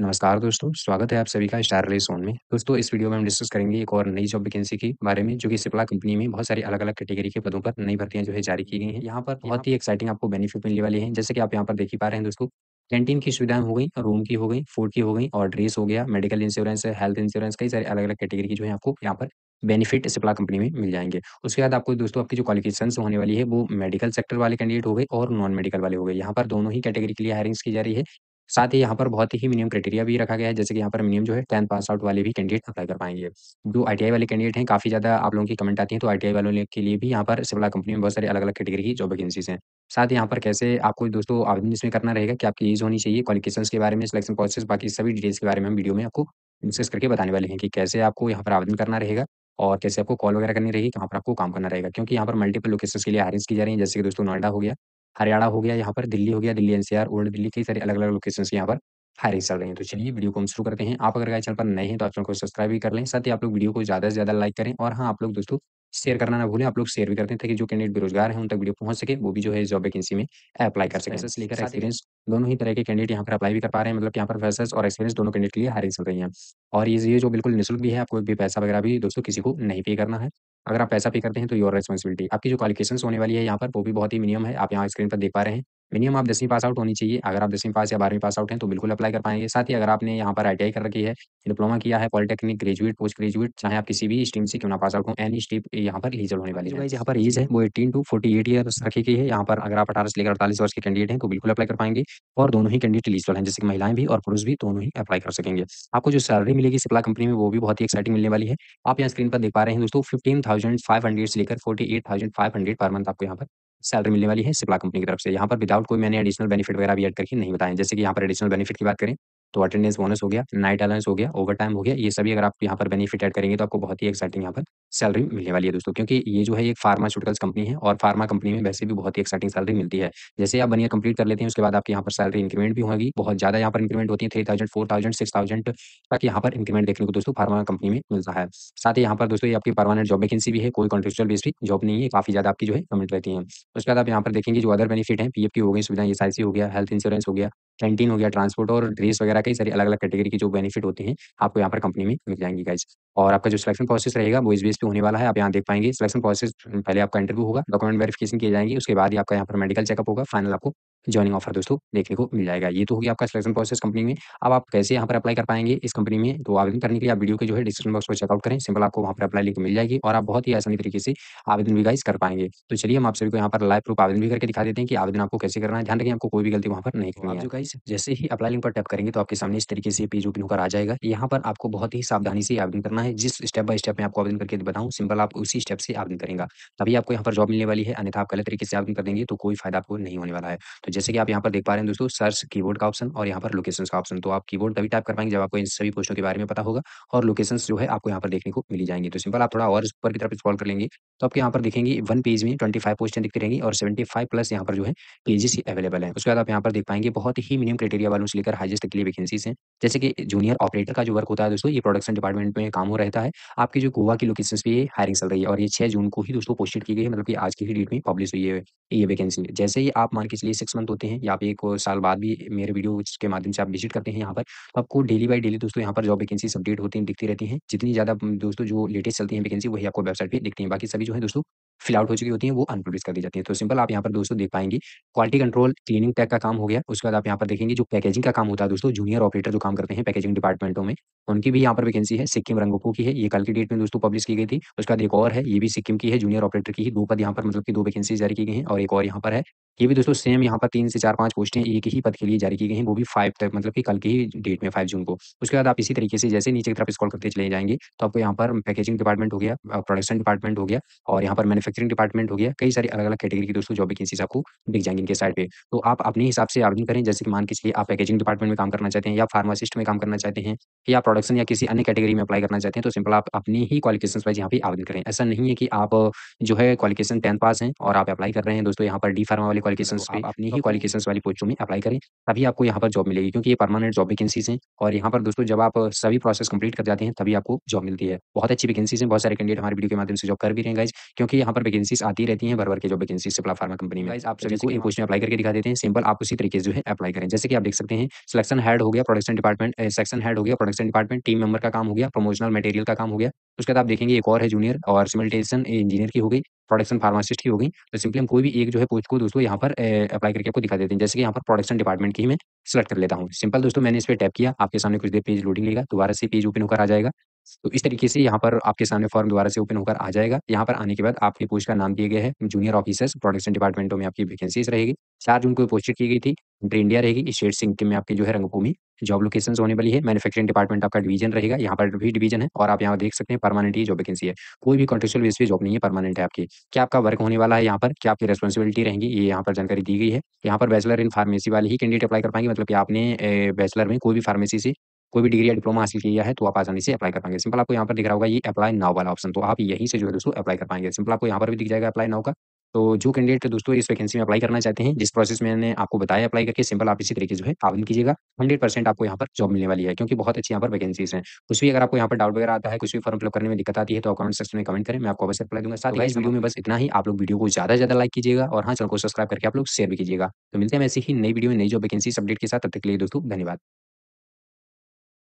नमस्कार दोस्तों स्वागत है आप सभी का स्टार रेस ऑन में दोस्तों इस वीडियो में हम डिस्कस करेंगे एक और नई जॉब वैकेंसी के बारे में जो कि सिप्ला कंपनी में बहुत सारी अलग अलग कैटेगरी के पदों पर नई भर्तियां जो है जारी की गई हैं यहाँ पर बहुत ही एक्साइटिंग आपको बेनिफिट मिलने वाली है जैसे कि आप यहाँ पर देख ही पा रहे हैं दोस्तों कैंटीन की सुविधाएं हो गई रूम की हो गई फूड की हो गई और ड्रेस हो गया मेडिकल इंश्योरेंस हेल्थ इंश्योरेंस कई सारी अलग अलग कैटेगरी की जो है आपको यहाँ पर बेनिफिट सिप्ला कंपनी में मिल जाएंगे उसके बाद आपको दोस्तों आपकी जो क्वालिफिकेशन होने वाली है वो मेडिकल सेक्टर वाले कैंडिडेट हो गए और नॉन मेडिकल वाले हो गए यहाँ पर दोनों ही कैटेगरी के लिए हायरिंग्स की जा रही है साथ ही यहाँ पर बहुत ही मिनिमम क्राइटेरिया भी रखा गया है जैसे कि यहाँ पर मिनिमम जो है टेंथ पास आउट वाले भी कैंडिडेट अप्लाई कर पाएंगे जो आई वाले कैंडिडेट हैं काफी ज्यादा आप लोगों की कमेंट आती है तो आई वालों के लिए भी यहाँ पर सिवला कंपनी में बहुत सारी अलग अलग कैटेगरी की जॉब वैकेंसीज हैं साथ ही यहाँ पर कैसे आपको दोस्तों आवेदन इसमें करना रहेगा कि आपकी एज होनी चाहिए क्वालिफिकेशन के बारे में सिलेक्शन प्रोसेस बाकी सभी डिटेल्स के बारे में हम वीडियो में आपको डिस्कस करके बताने वाले हैं कि कैसे आपको यहाँ पर आवेदन करना रहेगा और कैसे आपको कॉल वगैरह करनी रहेगी कहाँ पर आपको काम करना रहेगा क्योंकि यहाँ पर मल्टीपल लोकेशन के लिए अरेंज की जा रही है जैसे कि दोस्तों नोएडा हो गया हरियाणा हो गया यहाँ पर, दिल्ली हो गया, दिल्ली एनसीआर, ओल्ड दिल्ली, कई सारे अलग-अलग लोकेशन यहाँ पर हर रिस्क चल तो चलिए वीडियो को हम शुरू करते हैं आप अगर गाय चैनल पर नए हैं तो आप चैनल को सब्सक्राइब भी कर लें साथ ही आप लोग वीडियो को ज़्यादा से ज़्यादा लाइक करें और हाँ आप लोग दोस्तों शेयर करना ना भूलें आप लोग शेयर भी करते हैं ताकि जो कैंडिडेट बेरोजगार है उन तक वीडियो पहुंच सके वो भी जो है जॉब वैकेंसी में अप्लाई कर सके लेकर एक्सपीरियंस दोनों ही तरह के कैंडिडेट यहाँ पर अप्लाई भी कर पा रहे हैं मतलब यहाँ पर फ्रेशर्स और एक्सपीरियंस दोनों कैंडिडेट के लिए हर चल रही है और ये जो बिल्कुल निःशुल्क भी है आपको भी पैसा वगैरह भी दोस्तों किसी को नहीं पे करना है अगर आप पैसा पे करते हैं तो योर रेस्पॉसिबिलिटी आपकी जो क्वालिफिकेशन होने वाली है यहाँ पर वो भी बहुत ही मिनिमम है आप यहाँ स्क्रीन पर देख पा रहे हैं मिनिमम आप दसवीं पास आउट होनी चाहिए अगर आप दसवीं पास या बारहवीं पास आउट हैं तो बिल्कुल अप्लाई कर पाएंगे साथ ही अगर आपने यहाँ पर आई कर रखी है डिप्लोमा किया है पॉलिटेक्निक ग्रेजुएट पोस्ट ग्रेजुएट चाहे आप किसी भी स्ट्रीम से क्यों ना पास आउट हो एनी स्ट्रीम यहाँ पर लीजल होने वाली है यहाँ पर एज है वो eighteen to forty eight year रखी गई है यहाँ पर अगर आप अठारह से लेकर अड़तालीस वर्ष के कैंडिडेट हैं तो बिल्कुल अप्लाई कर पाएंगे और दोनों ही कैंडिडेट एलिजिबल हैं जैसे कि महिलाएं भी और पुरुष भी दोनों ही अप्लाई कर सकेंगे आपको जो सैलरी मिलेगी सिप्ला कंपनी में वो भी बहुत ही एक्साइटिंग मिलने वाली है आप यहाँ स्क्रीन पर देख पा रहे हैं दोस्तों फिफ्टीन थाउजेंड फाइव हंड्रेड से लेकर forty eight thousand five hundred per month आपको यहाँ पर सैलरी मिलने वाली है सिप्ला कंपनी की तरफ से यहाँ पर विदाउट कोई मैंने एडिशनल बेनिफिट वगैरह भी एड करके नहीं बताया जैसे कि यहाँ पर एडिशनल बेनिफिट की बात करें तो अटेंडेंस बोनस हो गया नाइट अलाउंस हो गया ओवर टाइम हो गया ये सभी अगर आप यहाँ पर बेनिफिट एड करेंगे तो आपको बहुत ही एक्साइटिंग यहाँ पर सैलरी मिलने वाली है दोस्तों क्योंकि ये जो है एक फार्मास्यूटिकल्स कंपनी है और फार्मा कंपनी में वैसे भी बहुत ही एक्साइटिंग सैलरी मिलती है जैसे आप बनिया कंप्लीट कर लेते हैं उसके बाद आपके यहाँ पर सैलरी इंक्रीमेंट भी होगी बहुत ज्यादा यहाँ पर इंक्रीमेंट होती है three thousand four thousand six thousand तक यहाँ पर इंक्रीमेंट देखने को दोस्तों फार्मा कंपनी में मिलता है साथ ही यहाँ पर दोस्तों आपकी परमानेंट जॉब वैकेंसी भी है कोई कॉन्ट्रेक्चुअल बेस भी जॉब नहीं है काफी ज्यादा आपकी जो है कमेंट रहती है उसके बाद आप यहाँ पर देखेंगे जो अदर बेनिफिट है पीएफ की हो गई सुविधा एस हो गया हेल्थ इंश्योरेंस हो गया कैंटीन हो गया ट्रांसपोर्ट और ड्रेस वगैरह कई सारी अलग अलग कैटेगरी की जो बेनिफिट होते हैं आपको यहाँ पर कंपनी में मिल जाएंगी गाइज और आपका जो सिलेक्शन प्रोसेस रहेगा वो इस बेस पे होने वाला है आप यहाँ देख पाएंगे सिलेक्शन हम्म, प्रोसेस पहले आपका इंटरव्यू होगा डॉक्यूमेंट वेरिफिकेशन किए जाएंगे उसके बाद ही आपका यहाँ पर मेडिकल चेकअप होगा फाइनल आपको ज्वाइनिंग ऑफर दोस्तों देखने को मिल जाएगा ये तो होगी आपका सिलेक्शन प्रोसेस कंपनी में अब आप कैसे यहाँ पर अप्लाई कर पाएंगे इस कंपनी में तो आवेदन करने के लिए आप वीडियो के जो है डिस्क्रिप्शन बॉक्स पर चेकआउट करें सिंपल आपको वहाँ पर अप्लाई लिंक मिल जाएगी और आप बहुत ही आसानी तरीके से आवेदन भी गाइस कर पाएंगे तो चलिए हम आप सभी को यहाँ पर लाइव प्रूफ आवेदन भी करके दिखा देते हैं कि आवेदन आपको कैसे करना है ध्यान रखें आपको कोई भी गलती वहाँ पर नहीं करना है गाइस जैसे ही अप्लाई लिंक पर टैप करेंगे तो आपके सामने इस तरीके से पेज ओपन होकर आ जाएगा यहाँ पर आपको बहुत ही सावधानी से आवेदन करना करना है जिस स्टेप बाय स्टेप मैं आपको आवेदन करके बताऊँ सिंपल आप उसी स्टेप से आवेदन करेंगे तभी आपको यहाँ पर जॉब मिलने वाली है अन्यथा आप गलत तरीके से आवेदन कर देंगे तो कोई फायदा आपको नहीं होने वाला है तो जैसे कि आप यहाँ पर देख पा रहे हैं दोस्तों सर्च की का ऑप्शन और यहाँ पर लोकेशन का ऑप्शन तो आप की तभी टाइप कर पाएंगे जब आपको इन सभी पोस्टों के बारे में पता होगा और लोकेशन जो है आपको यहाँ पर देखने को मिली जाएंगे तो सिंपल आप थोड़ा और ऊपर की तरफ स्कॉल कर लेंगे तो आपके यहाँ पर देखेंगे वन पेज में ट्वेंटी फाइव पोस्टें दिखती रहेंगी और सेवेंटी फाइव प्लस यहाँ पर जो है पेजेस अवेलेबल है उसके बाद आप यहाँ पर देख पाएंगे बहुत ही मिनिमम क्राइटेरिया वालों से लेकर हाइजेस्ट तक के लिए वैकेंसीज हैं जैसे कि जूनियर ऑपरेटर का जो वर्क होता है दोस्तों ये प्रोडक्शन डिपार्टमेंट में काम वो रहता है आपकी जो गोवा की लोकेशन पे हायरिंग चल रही है और ये छह जून को ही दोस्तों पोस्टेड की गई है मतलब कि आज की ही डेट में पब्लिश हुई है ये वैकेंसी जैसे ही आप मान के चलिए सिक्स मंथ होते हैं या आप एक साल बाद भी मेरे वीडियो के माध्यम से आप विजिट करते हैं यहाँ पर तो आपको डेली बाई डेली दोस्तों यहाँ पर जॉब वैकेंसी अपडेट होती है दिखती रहती है जितनी ज़्यादा दोस्तों जो लेटेस्ट चलती है वैकेंसी वही आपको वेबसाइट पर दिखती है बाकी सभी जो है दोस्तों फिल आउट हो चुकी होती है वो अनप्रोड्यूस कर दी जाती है तो सिंपल आप यहाँ पर दोस्तों देख पाएंगे क्वालिटी कंट्रोल क्लीनिंग टैग का काम हो गया उसके बाद आप यहाँ पर देखेंगे जो पैकेजिंग का काम होता है दोस्तों जूनियर ऑपरेटर जो काम करते हैं पैकेजिंग डिपार्टमेंटों में उनकी भी यहाँ पर वैकेंसी है सिक्किम रंगोको की है ये कल की डेट में दोस्तों पब्लिश की गई थी उसके बाद एक और है ये भी सिक्किम की है जूनियर ऑपरेटर की ही दो पद यहाँ पर मतलब की दो वैकेंसी जारी की गई है और एक और यहाँ पर है ये भी दोस्तों सेम यहाँ पर तीन से चार पांच पोस्टें एक ही पद के लिए जारी की गई हैं वो भी फाइव तक मतलब कि कल की ही डेट में फाइव जून को उसके बाद आप इसी तरीके से जैसे नीचे की तरफ स्कॉल करते चले जाएंगे तो आपको यहाँ पर पैकेजिंग डिपार्टमेंट हो गया प्रोडक्शन डिपार्टमेंट हो गया और यहाँ पर मैनुफैक्चरिंग डिपार्टमेंट हो गया कई सारी अलग अलग कैटेगरी की दोस्तों जॉब वैकेंसीज आपको दिख जाएंगे इनके साइड पर तो आप अपने हिसाब से आवेदन करें जैसे कि मान के चलिए आप पैकेजिंग डिपार्टमेंट में काम करना चाहते हैं या फार्मासिस्ट में काम करना चाहते हैं या प्रोडक्शन या किसी अन्य कैटेगरी में अप्लाई करना चाहते हैं तो सिंपल आप अपनी ही क्वालिफिकेशन वाइज यहाँ पे आवेदन करें ऐसा नहीं है कि आप जो है क्वालिफिकेशन टेंथ पास हैं और आप अप्लाई कर रहे हैं दोस्तों यहाँ पर डी फार्मा वाले क्वालिफिकेशन आप अपनी ही क्वालिफिकेशन वाली पोस्टों में अप्लाई करें तभी आपको यहाँ पर जॉब मिलेगी क्योंकि ये परमानेंट जॉब वैकेंसीज हैं और यहाँ पर दोस्तों जब आप सभी प्रोसेस कंप्लीट कर जाते हैं तभी आपको जॉब मिलती है बहुत अच्छी वैकेंसीज हैं बहुत सारे कैंडिडेट हमारे वीडियो के माध्यम से जॉब कर भी रहे हैं गाइज क्योंकि यहाँ पर वैकेंसीज आती रहती है भर भर के job vacancy Cipla pharma company में आप सभी को एक पोस्ट हाँ। में अप्लाई करके दिखा देते हैं सिंपल आप उसी तरीके से जो है अप्लाई करें जैसे कि आप देख सकते हैं सिलेक्शन हेड हो गया प्रोडक्शन डिपार्टमेंट सेक्शन हेड हो गया असिस्टेंट डिपार्टमेंट टीम मेंबर का काम हो गया प्रमोशनल मटेरियल का काम हो गया उसके बाद आप देखेंगे एक और है जूनियर और सिमिलटेशन इंजीनियर की हो गई प्रोडक्शन फार्मासिस्ट की हो गई तो सिंपली हम कोई भी एक जो है पोस्ट को दोस्तों यहाँ पर अप्लाई करके आपको दिखा देते हैं जैसे कि यहाँ पर प्रोडक्शन डिपार्टमेंट की मैं सिलेक्ट कर लेता हूँ सिंपल दोस्तों मैंने इस पर टैप किया आपके सामने कुछ देर पेज लोडिंग लेगा दोबारा से पेज ओपन होकर आ जाएगा तो इस तरीके से यहाँ पर आपके सामने फॉर्म दोबारा से ओपन होकर आ जाएगा यहाँ पर आने के बाद आपकी पोस्ट का नाम दिए गए हैं जूनियर ऑफिसर्स प्रोडक्शन डिपार्टमेंटों में आपकी वैकेंसीज रहेगी चार जून को पोस्टेड की गई थी इंटर इंडिया रहेगी स्टेट सिंह में आपकी जो है रंगभूमि जॉब लोकेशन होने वाली है मैन्युफैक्चरिंग डिपार्टमेंट आपका डिवीजन रहेगा यहाँ पर भी डिवीजन है और आप यहाँ देख सकते हैं परमानेंट ही जॉब वैकेंसी है कोई भी कॉन्ट्रेक्चुअल बेस पे जॉब नहीं है परमानेंट है आपकी क्या आपका वर्क होने वाला है यहाँ पर क्या आपकी रेस्पॉसिबिलिटी रहेंगी ये यहाँ पर जानकारी दी गई है यहाँ पर बैचलर इन फार्मेसी वाले ही कैंडिडेट अप्लाई कर पाएंगे मतलब कि आपने बैचलर में कोई भी फार्मेसी से कोई भी डिग्री या डिप्लोमा हासिल किया है तो आप आसानी से अप्लाई कर पाएंगे सिंपल आपको यहाँ पर दिख रहा होगा ये अप्लाई नाव वाला ऑप्शन तो आप यहीं से जो है दोस्तों अप्लाई कर पाएंगे सिंपल आपको यहाँ पर भी दिख जाएगा अप्लाई नाव का तो जो कैंडिडेट दोस्तों इस वैकेंसी में अप्लाई करना चाहते हैं जिस प्रोसेस में मैंने आपको बताया अप्लाई करके सिंपल आप इसी तरीके जो है आवेदन कीजिएगा हंड्रेड परसेंट आपको यहाँ पर जॉब मिलने वाली है क्योंकि बहुत अच्छी यहाँ पर वैकेंसीज हैं कुछ भी अगर आपको यहाँ पर डाउट वगैरह आता है कुछ भी फॉर्म फिलअप करने में दिक्कत आती है तो कमेंट सेक्शन में कमेंट करें मैं आपको अवश्य अप्लाई दूंगा साथ ही तो इस वीडियो हाँ। में बस इतना ही आप लोग वीडियो को ज्यादा ज्यादा लाइक कीजिएगा और हाँ चैनल को सब्सक्राइब करके आप लोग शेयर भी कीजिएगा तो मिलते हैं ऐसी ही नई वीडियो में नई जॉब वैकेंसी अपडेट के साथ तब तक के लिए दोस्तों धन्यवाद